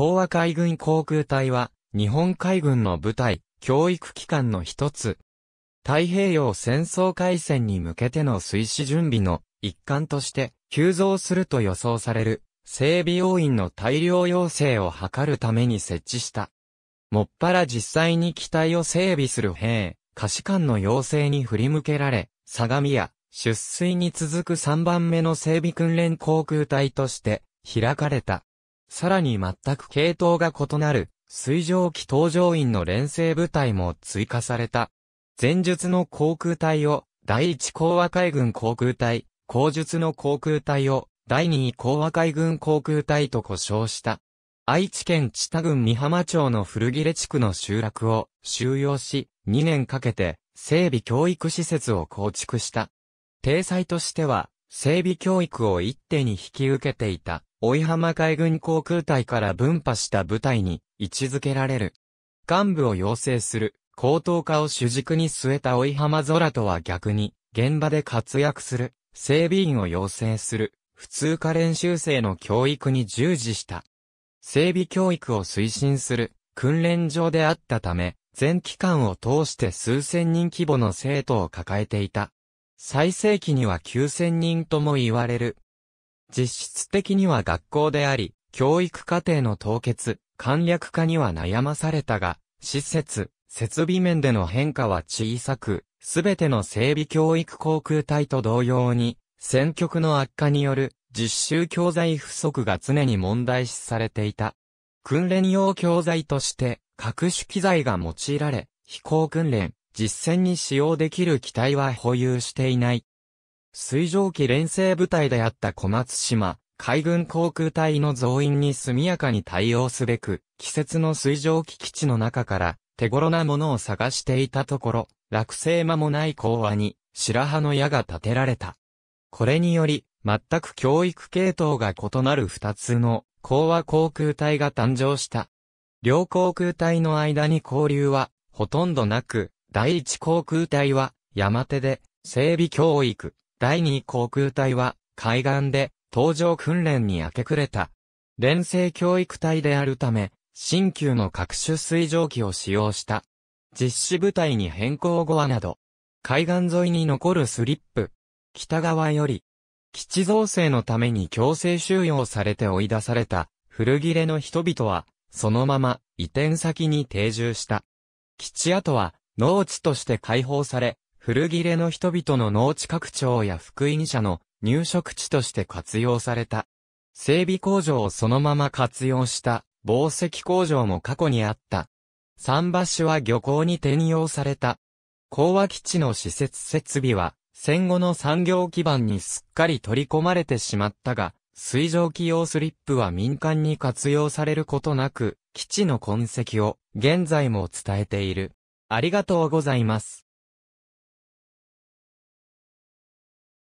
講和海軍航空隊は、日本海軍の部隊、教育機関の一つ。太平洋戦争開戦に向けての推進準備の一環として急増すると予想される整備要員の大量要請を図るために設置した。もっぱら実際に機体を整備する兵、貸し艦の要請に振り向けられ、相模や出水に続く3番目の整備訓練航空隊として開かれた。さらに全く系統が異なる、水上機搭乗員の連成部隊も追加された。前述の航空隊を、第一講和海軍航空隊、後述の航空隊を、第二講和海軍航空隊と呼称した。愛知県知多郡美浜町の古切れ地区の集落を収容し、2年かけて、整備教育施設を構築した。体裁としては、整備教育を一手に引き受けていた、追浜海軍航空隊から分派した部隊に位置づけられる。幹部を養成する、高等科を主軸に据えた追浜空とは逆に、現場で活躍する、整備員を養成する、普通科練習生の教育に従事した。整備教育を推進する、訓練場であったため、全期間を通して数千人規模の生徒を抱えていた。最盛期には9000人とも言われる。実質的には学校であり、教育課程の凍結、簡略化には悩まされたが、施設、設備面での変化は小さく、すべての整備教育航空隊と同様に、戦局の悪化による実習教材不足が常に問題視されていた。訓練用教材として、各種機材が用いられ、飛行訓練、実戦に使用できる機体は保有していない。水蒸気連成部隊であった小松島、海軍航空隊の増員に速やかに対応すべく、季節の水蒸気基地の中から手頃なものを探していたところ、落成間もない講和に白羽の矢が立てられた。これにより、全く教育系統が異なる二つの講和航空隊が誕生した。両航空隊の間に交流はほとんどなく、第一航空隊は山手で整備教育。第二航空隊は海岸で搭乗訓練に明け暮れた。連成教育隊であるため、新旧の各種水蒸気を使用した。実施部隊に変更後はなど、海岸沿いに残るスリップ、北側より、基地造成のために強制収容されて追い出された古切れの人々は、そのまま移転先に定住した。基地跡は農地として解放され、古切れの人々の農地拡張や福音者の入植地として活用された。整備工場をそのまま活用した紡績工場も過去にあった。桟橋は漁港に転用された。講和基地の施設設備は戦後の産業基盤にすっかり取り込まれてしまったが、水蒸気用スリップは民間に活用されることなく、基地の痕跡を現在も伝えている。ありがとうございます。